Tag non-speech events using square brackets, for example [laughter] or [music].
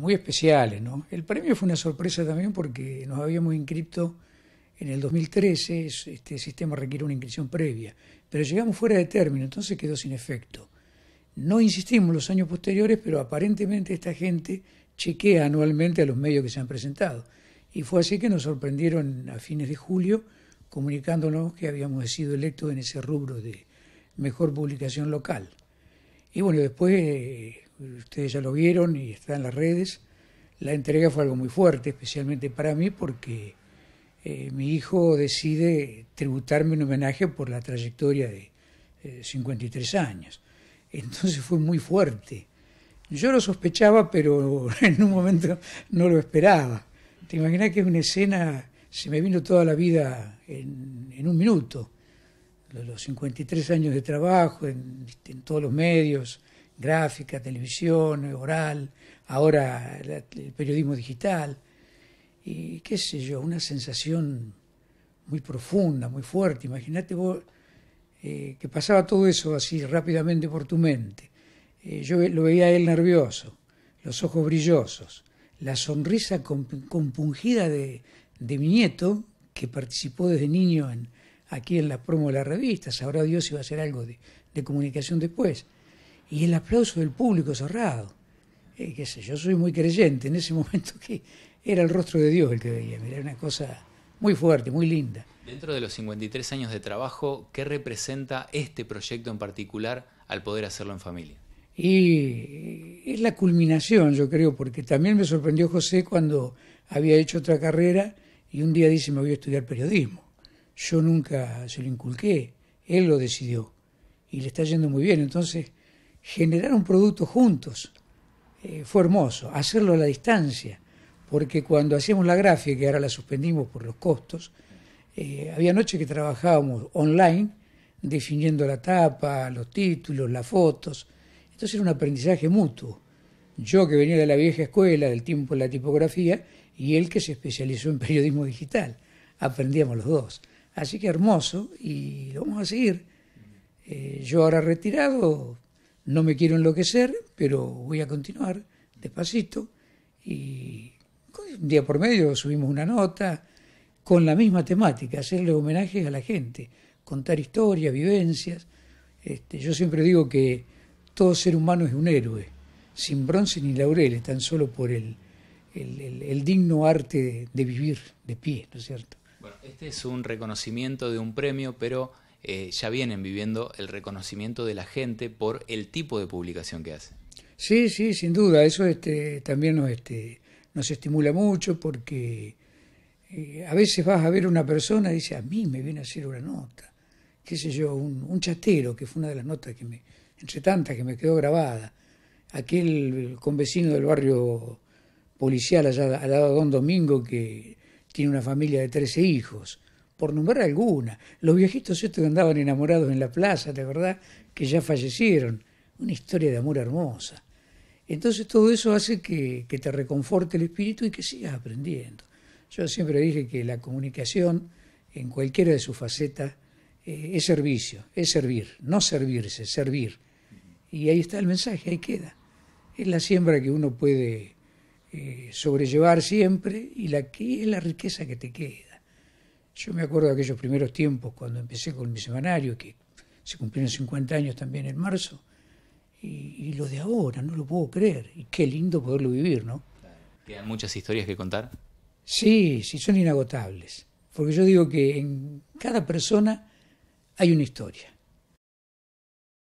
muy especiales. ¿no? El premio fue una sorpresa también porque nos habíamos inscripto en el 2013, este sistema requiere una inscripción previa, pero llegamos fuera de término, entonces quedó sin efecto. No insistimos los años posteriores, pero aparentemente esta gente chequea anualmente a los medios que se han presentado. Y fue así que nos sorprendieron a fines de julio comunicándonos que habíamos sido electos en ese rubro de mejor publicación local. Y bueno, después eh, ustedes ya lo vieron y está en las redes, la entrega fue algo muy fuerte, especialmente para mí, porque eh, mi hijo decide tributarme un homenaje por la trayectoria de 53 eh, años. Entonces fue muy fuerte. Yo lo sospechaba, pero [laughs] en un momento no lo esperaba. Te imaginas que es una escena, se me vino toda la vida en, un minuto. Los 53 años de trabajo, en todos los medios, gráfica, televisión, oral, ahora el periodismo digital, y qué sé yo, una sensación muy profunda, muy fuerte. Imagínate vos eh, que pasaba todo eso así rápidamente por tu mente. Eh, yo lo veía él nervioso, los ojos brillosos, la sonrisa compungida de, mi nieto, que participó desde niño en, aquí en la promo de la revista, sabrá Dios si va a hacer algo de comunicación después y el aplauso del público cerrado. Eh, sé, yo soy muy creyente en ese [laughs] momento que era el rostro de Dios el que veía, era una cosa muy fuerte, muy linda. Dentro de los 53 años de trabajo, ¿qué representa este proyecto en particular al poder hacerlo en familia? Y eh, es la culminación, yo creo, porque también me sorprendió José cuando había hecho otra carrera y un día dice me voy a estudiar periodismo. Yo nunca se lo inculqué, él lo decidió y le está yendo muy bien. Entonces, generar un producto juntos. Eh, fue hermoso, hacerlo a la distancia, porque cuando hacíamos la gráfica, que ahora la suspendimos por los costos, eh, había noches que trabajábamos online, definiendo la tapa, los títulos, las fotos. Entonces era un aprendizaje mutuo. Yo que venía de la vieja escuela, del tiempo de la tipografía, y él que se especializó en periodismo digital. Aprendíamos los dos. Así que hermoso y vamos a seguir. Eh, yo ahora retirado, no me quiero enloquecer, pero voy a continuar despacito y un día por medio subimos una nota con la misma temática, hacerle homenajes a la gente, contar historias, vivencias. Este, yo siempre digo que todo ser humano es un héroe, sin bronce ni laureles, tan solo por el, el, digno arte de, de, vivir de pie, ¿no es cierto? Bueno, este es un reconocimiento de un premio, pero eh, ya vienen viviendo el reconocimiento de la gente por el tipo de publicación que hacen. Sí, sí, sin duda, eso este, también nos, este, estimula mucho porque eh, a veces vas a ver una persona y dice, a mí me viene a hacer una nota, qué sé yo, un, un chatero, que fue una de las notas que me, entre tantas que me quedó grabada, aquel convecino del barrio policial allá al lado Don Domingo que tiene una familia de 13 hijos por nombrar alguna. Los viejitos estos que andaban enamorados en la plaza, de verdad, que ya fallecieron. Una historia de amor hermosa. Entonces todo eso hace que, te reconforte el espíritu y que sigas aprendiendo. Yo siempre dije que la comunicación, en cualquiera de sus facetas, eh, es servicio, es servir, no servirse, servir. Y ahí está el mensaje, ahí queda. Es la siembra que uno puede eh, sobrellevar siempre y la que es la riqueza que te queda. Yo me acuerdo de aquellos primeros tiempos cuando empecé con mi semanario, que se cumplieron 50 años también en marzo, y, lo de ahora, no lo puedo creer. Y qué lindo poderlo vivir, ¿no? ¿Quedan muchas historias que contar? Sí, sí, son inagotables. Porque yo digo que en cada persona hay una historia.